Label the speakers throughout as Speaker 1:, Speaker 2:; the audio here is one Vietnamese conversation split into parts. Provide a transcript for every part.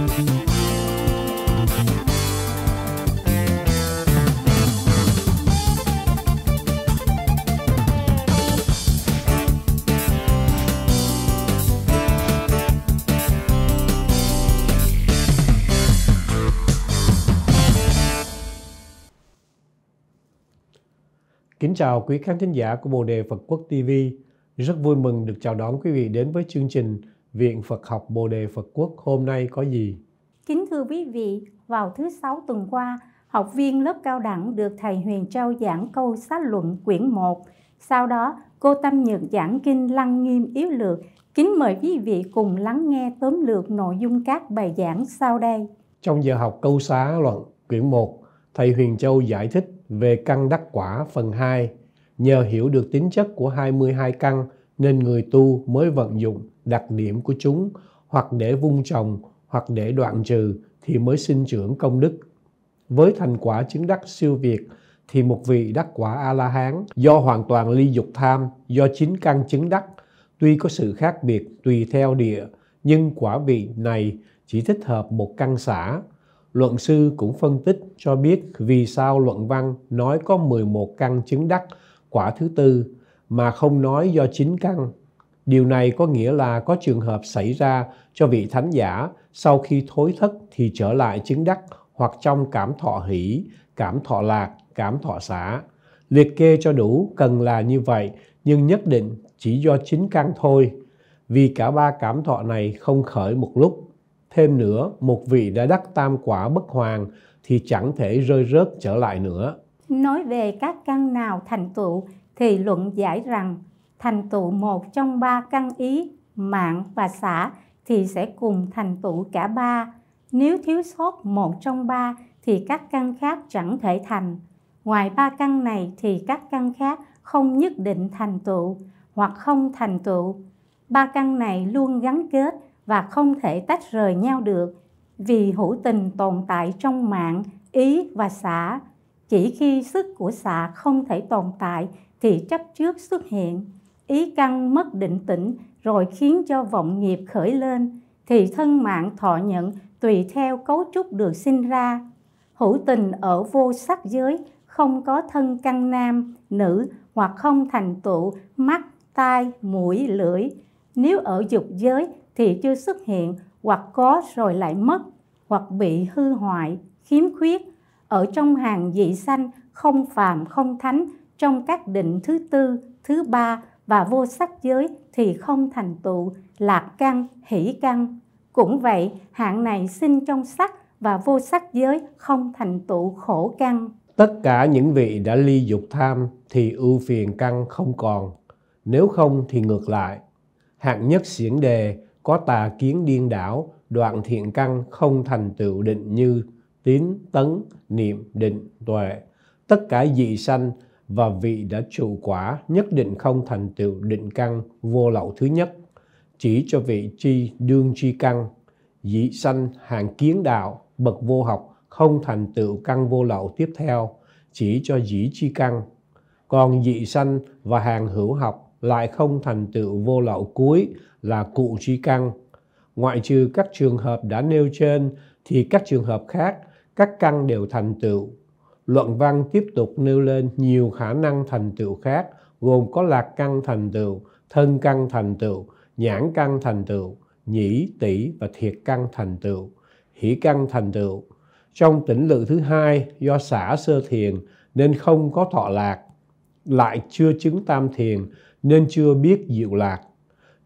Speaker 1: Kính
Speaker 2: chào quý khán thính giả của Bồ Đề Phật Quốc TV. Rất vui mừng được chào đón quý vị đến với chương trình Viện Phật học Bồ Đề Phật Quốc hôm nay có gì?
Speaker 1: Kính thưa quý vị, vào thứ sáu tuần qua, học viên lớp cao đẳng được thầy Huyền Trao giảng câu xá luận quyển 1. Sau đó, cô Tâm Nhật giảng kinh Lăng Nghiêm Yếu Lược. Kính mời quý vị cùng lắng nghe tóm lược nội dung các bài giảng sau đây.
Speaker 2: Trong giờ học câu xá luận quyển 1, thầy Huyền Châu giải thích về căn đắc quả phần 2. Nhờ hiểu được tính chất của 22 căn nên người tu mới vận dụng đặc điểm của chúng hoặc để vung trồng hoặc để đoạn trừ thì mới sinh trưởng công đức. Với thành quả chứng đắc siêu việt thì một vị đắc quả A-la-hán do hoàn toàn ly dục tham, do chính căn chứng đắc, tuy có sự khác biệt tùy theo địa, nhưng quả vị này chỉ thích hợp một căn xã. Luận sư cũng phân tích cho biết vì sao luận văn nói có 11 căn chứng đắc, quả thứ tư, mà không nói do chính căn Điều này có nghĩa là có trường hợp xảy ra cho vị thánh giả sau khi thối thất thì trở lại chứng đắc hoặc trong cảm thọ hỷ, cảm thọ lạc, cảm thọ xả. Liệt kê cho đủ cần là như vậy, nhưng nhất định chỉ do chính căn thôi, vì cả ba cảm thọ này không khởi một lúc. Thêm nữa, một vị đã đắc tam quả bất hoàng thì chẳng thể rơi rớt trở lại nữa.
Speaker 1: Nói về các căn nào thành tựu thì luận giải rằng thành tựu một trong ba căn ý, mạng và xã thì sẽ cùng thành tựu cả ba. Nếu thiếu sót một trong ba thì các căn khác chẳng thể thành. Ngoài ba căn này thì các căn khác không nhất định thành tựu hoặc không thành tựu. Ba căn này luôn gắn kết và không thể tách rời nhau được vì hữu tình tồn tại trong mạng, ý và xã. Chỉ khi sức của xã không thể tồn tại thì chấp trước xuất hiện ý căn mất định tĩnh rồi khiến cho vọng nghiệp khởi lên thì thân mạng thọ nhận tùy theo cấu trúc được sinh ra hữu tình ở vô sắc giới không có thân căn nam nữ hoặc không thành tựu mắt tai mũi lưỡi nếu ở dục giới thì chưa xuất hiện hoặc có rồi lại mất hoặc bị hư hoại khiếm khuyết ở trong hàng dị sanh không phàm không thánh trong các định thứ tư thứ ba và vô sắc giới thì không thành tựu lạc căn hỷ căn cũng vậy hạng này sinh trong sắc và vô sắc giới không thành tựu khổ căn
Speaker 2: tất cả những vị đã ly dục tham thì ưu phiền căn không còn nếu không thì ngược lại hạng nhất xiển đề có tà kiến điên đảo đoạn thiện căn không thành tựu định như tín tấn niệm định tuệ tất cả dị sanh và vị đã trụ quả nhất định không thành tựu định căn vô lậu thứ nhất, chỉ cho vị chi đương chi căn, dị sanh hàng kiến đạo, bậc vô học không thành tựu căn vô lậu tiếp theo, chỉ cho dĩ chi căn. Còn dị sanh và hàng hữu học lại không thành tựu vô lậu cuối là cụ chi căn. Ngoại trừ các trường hợp đã nêu trên thì các trường hợp khác, các căn đều thành tựu luận văn tiếp tục nêu lên nhiều khả năng thành tựu khác gồm có lạc căn thành tựu, thân căn thành tựu, nhãn căn thành tựu, nhĩ, tỷ và thiệt căn thành tựu, hỷ căn thành tựu. Trong tỉnh lự thứ hai do xả sơ thiền nên không có thọ lạc, lại chưa chứng tam thiền nên chưa biết diệu lạc.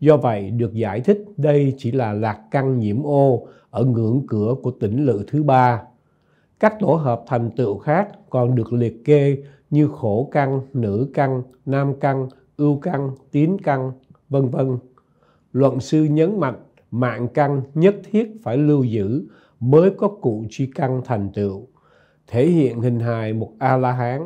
Speaker 2: Do vậy được giải thích đây chỉ là lạc căn nhiễm ô ở ngưỡng cửa của tỉnh lự thứ ba các tổ hợp thành tựu khác còn được liệt kê như khổ căn, nữ căn, nam căn, ưu căn, tín căn, vân vân. Luận sư nhấn mạnh mạng căn nhất thiết phải lưu giữ mới có cụ chi căn thành tựu, thể hiện hình hài một A-la-hán.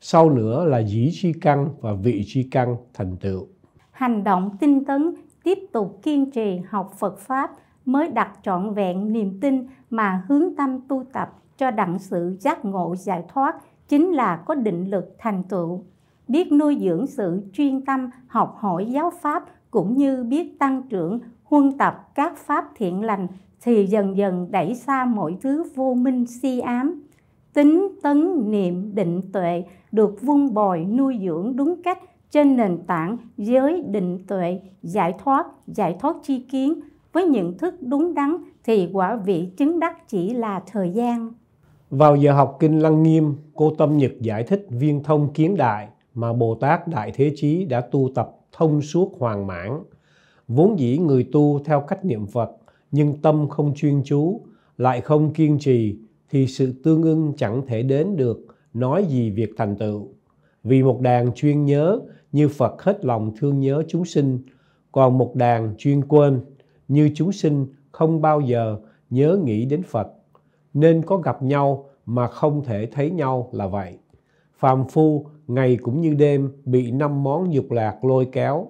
Speaker 2: Sau nữa là dĩ chi căn và vị chi căn thành tựu.
Speaker 1: Hành động tinh tấn tiếp tục kiên trì học Phật Pháp mới đặt trọn vẹn niềm tin mà hướng tâm tu tập cho đặng sự giác ngộ giải thoát chính là có định lực thành tựu biết nuôi dưỡng sự chuyên tâm học hỏi giáo pháp cũng như biết tăng trưởng huân tập các pháp thiện lành thì dần dần đẩy xa mọi thứ vô minh si ám tính tấn niệm định tuệ được vun bồi nuôi dưỡng đúng cách trên nền tảng giới định tuệ giải thoát giải thoát chi kiến với nhận thức đúng đắn thì quả vị chứng đắc chỉ là thời gian.
Speaker 2: Vào giờ học Kinh Lăng Nghiêm, cô Tâm Nhật giải thích viên thông kiến đại mà Bồ Tát Đại Thế Chí đã tu tập thông suốt hoàn mãn. Vốn dĩ người tu theo cách niệm Phật, nhưng tâm không chuyên chú, lại không kiên trì, thì sự tương ưng chẳng thể đến được, nói gì việc thành tựu. Vì một đàn chuyên nhớ như Phật hết lòng thương nhớ chúng sinh, còn một đàn chuyên quên như chúng sinh không bao giờ nhớ nghĩ đến Phật, nên có gặp nhau mà không thể thấy nhau là vậy. Phàm phu ngày cũng như đêm bị năm món dục lạc lôi kéo,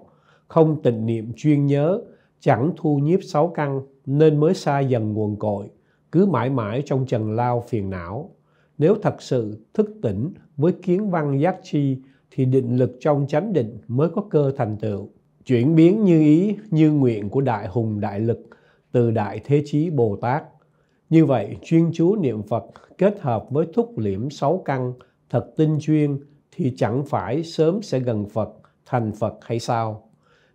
Speaker 2: không tịnh niệm chuyên nhớ, chẳng thu nhiếp sáu căn nên mới xa dần nguồn cội, cứ mãi mãi trong trần lao phiền não. Nếu thật sự thức tỉnh với kiến văn giác chi thì định lực trong chánh định mới có cơ thành tựu chuyển biến như ý như nguyện của đại hùng đại lực từ đại thế chí Bồ Tát. Như vậy, chuyên chú niệm Phật kết hợp với thúc liễm sáu căn thật tinh chuyên thì chẳng phải sớm sẽ gần Phật, thành Phật hay sao?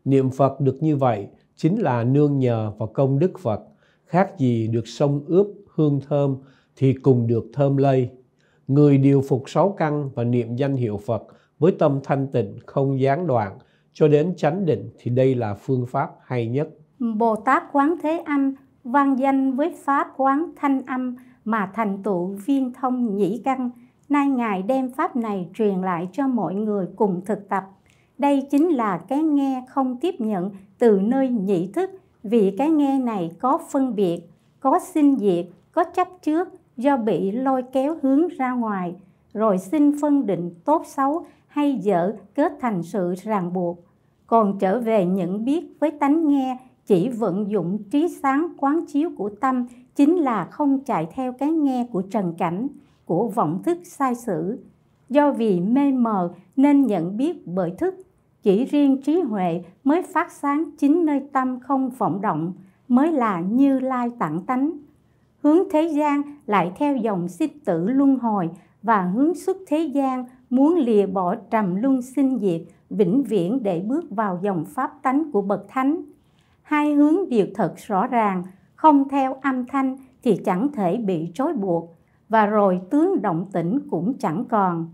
Speaker 2: Niệm Phật được như vậy chính là nương nhờ vào công đức Phật, khác gì được sông ướp hương thơm thì cùng được thơm lây. Người điều phục sáu căn và niệm danh hiệu Phật với tâm thanh tịnh không gián đoạn cho đến chánh định thì đây là phương pháp hay nhất.
Speaker 1: Bồ Tát Quán Thế Âm vang danh với pháp quán thanh âm mà thành tựu viên thông nhĩ căn, nay ngài đem pháp này truyền lại cho mọi người cùng thực tập. Đây chính là cái nghe không tiếp nhận từ nơi nhị thức, vì cái nghe này có phân biệt, có sinh diệt, có chấp trước do bị lôi kéo hướng ra ngoài, rồi xin phân định tốt xấu hay dở kết thành sự ràng buộc còn trở về nhận biết với tánh nghe chỉ vận dụng trí sáng quán chiếu của tâm chính là không chạy theo cái nghe của trần cảnh của vọng thức sai sử do vì mê mờ nên nhận biết bởi thức chỉ riêng trí huệ mới phát sáng chính nơi tâm không vọng động mới là như lai tặng tánh hướng thế gian lại theo dòng sinh tử luân hồi và hướng xuất thế gian muốn lìa bỏ trầm luân sinh diệt vĩnh viễn để bước vào dòng pháp tánh của bậc thánh. Hai hướng điều thật rõ ràng, không theo âm thanh thì chẳng thể bị trói buộc, và rồi tướng động tĩnh cũng chẳng còn.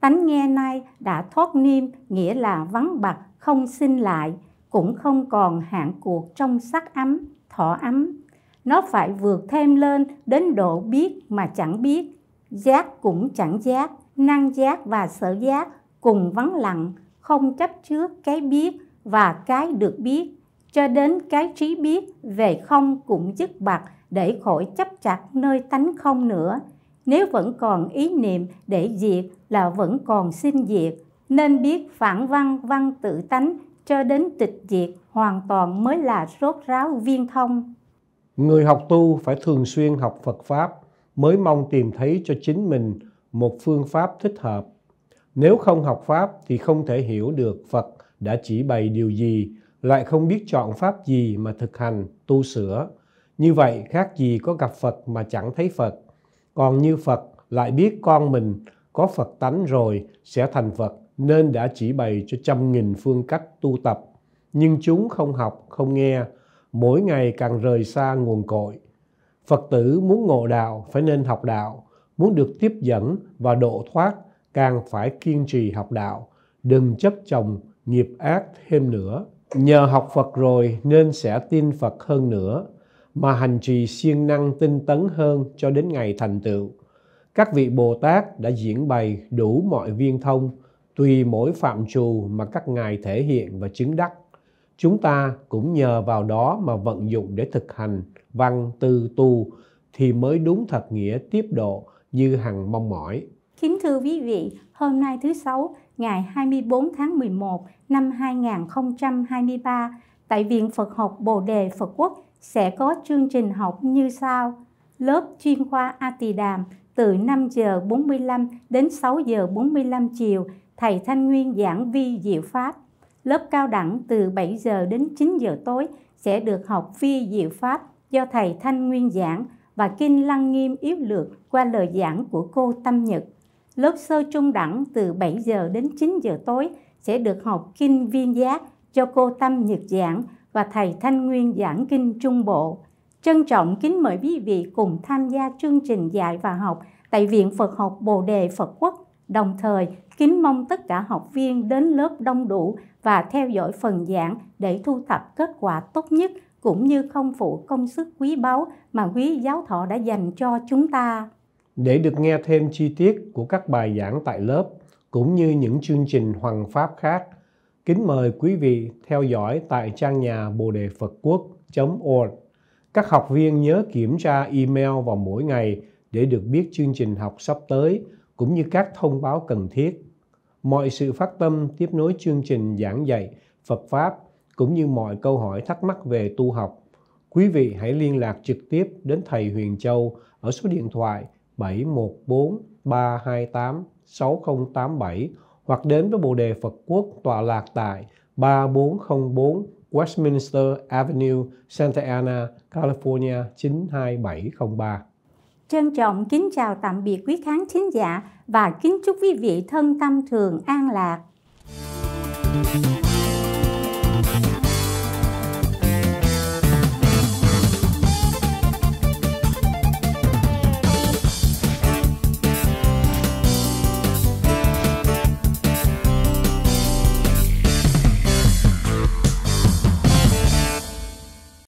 Speaker 1: Tánh nghe nay đã thoát niêm, nghĩa là vắng bặt, không sinh lại, cũng không còn hạn cuộc trong sắc ấm, thọ ấm. Nó phải vượt thêm lên đến độ biết mà chẳng biết, giác cũng chẳng giác, năng giác và sở giác cùng vắng lặng không chấp trước cái biết và cái được biết, cho đến cái trí biết về không cũng dứt bạc để khỏi chấp chặt nơi tánh không nữa. Nếu vẫn còn ý niệm để diệt là vẫn còn sinh diệt, nên biết phản văn văn tự tánh cho đến tịch diệt hoàn toàn mới là rốt ráo viên thông.
Speaker 2: Người học tu phải thường xuyên học Phật Pháp mới mong tìm thấy cho chính mình một phương pháp thích hợp nếu không học Pháp thì không thể hiểu được Phật đã chỉ bày điều gì, lại không biết chọn Pháp gì mà thực hành, tu sửa. Như vậy khác gì có gặp Phật mà chẳng thấy Phật. Còn như Phật lại biết con mình có Phật tánh rồi sẽ thành Phật nên đã chỉ bày cho trăm nghìn phương cách tu tập. Nhưng chúng không học, không nghe, mỗi ngày càng rời xa nguồn cội. Phật tử muốn ngộ đạo phải nên học đạo, muốn được tiếp dẫn và độ thoát càng phải kiên trì học đạo, đừng chấp chồng nghiệp ác thêm nữa. Nhờ học Phật rồi nên sẽ tin Phật hơn nữa, mà hành trì siêng năng tinh tấn hơn cho đến ngày thành tựu. Các vị Bồ Tát đã diễn bày đủ mọi viên thông, tùy mỗi phạm trù mà các ngài thể hiện và chứng đắc. Chúng ta cũng nhờ vào đó mà vận dụng để thực hành văn tư tu thì mới đúng thật nghĩa tiếp độ như hằng mong mỏi.
Speaker 1: Kính thưa quý vị, hôm nay thứ Sáu, ngày 24 tháng 11 năm 2023, tại Viện Phật học Bồ Đề Phật Quốc sẽ có chương trình học như sau. Lớp chuyên khoa A Tỳ Đàm từ 5 giờ 45 đến 6 giờ 45 chiều, Thầy Thanh Nguyên giảng vi diệu pháp. Lớp cao đẳng từ 7 giờ đến 9 giờ tối sẽ được học vi diệu pháp do Thầy Thanh Nguyên giảng và Kinh Lăng Nghiêm yếu lược qua lời giảng của cô Tâm Nhật lớp sơ trung đẳng từ 7 giờ đến 9 giờ tối sẽ được học kinh viên giác cho cô Tâm Nhật giảng và thầy Thanh Nguyên giảng kinh Trung Bộ. Trân trọng kính mời quý vị cùng tham gia chương trình dạy và học tại Viện Phật học Bồ Đề Phật Quốc. Đồng thời, kính mong tất cả học viên đến lớp đông đủ và theo dõi phần giảng để thu thập kết quả tốt nhất cũng như không phụ công sức quý báu mà quý giáo thọ đã dành cho chúng ta
Speaker 2: để được nghe thêm chi tiết của các bài giảng tại lớp cũng như những chương trình hoàng pháp khác, kính mời quý vị theo dõi tại trang nhà bồ đề phật quốc.org. Các học viên nhớ kiểm tra email vào mỗi ngày để được biết chương trình học sắp tới cũng như các thông báo cần thiết. Mọi sự phát tâm tiếp nối chương trình giảng dạy Phật Pháp cũng như mọi câu hỏi thắc mắc về tu học. Quý vị hãy liên lạc trực tiếp đến Thầy Huyền Châu ở số điện thoại 714 328 6087 hoặc đến với Bồ Đề Phật Quốc tọa lạc tại 3404 Westminster Avenue, Santa Ana, California 92703.
Speaker 1: Trân trọng kính chào tạm biệt quý khán thính giả và kính chúc quý vị thân tâm thường an lạc. Thank you.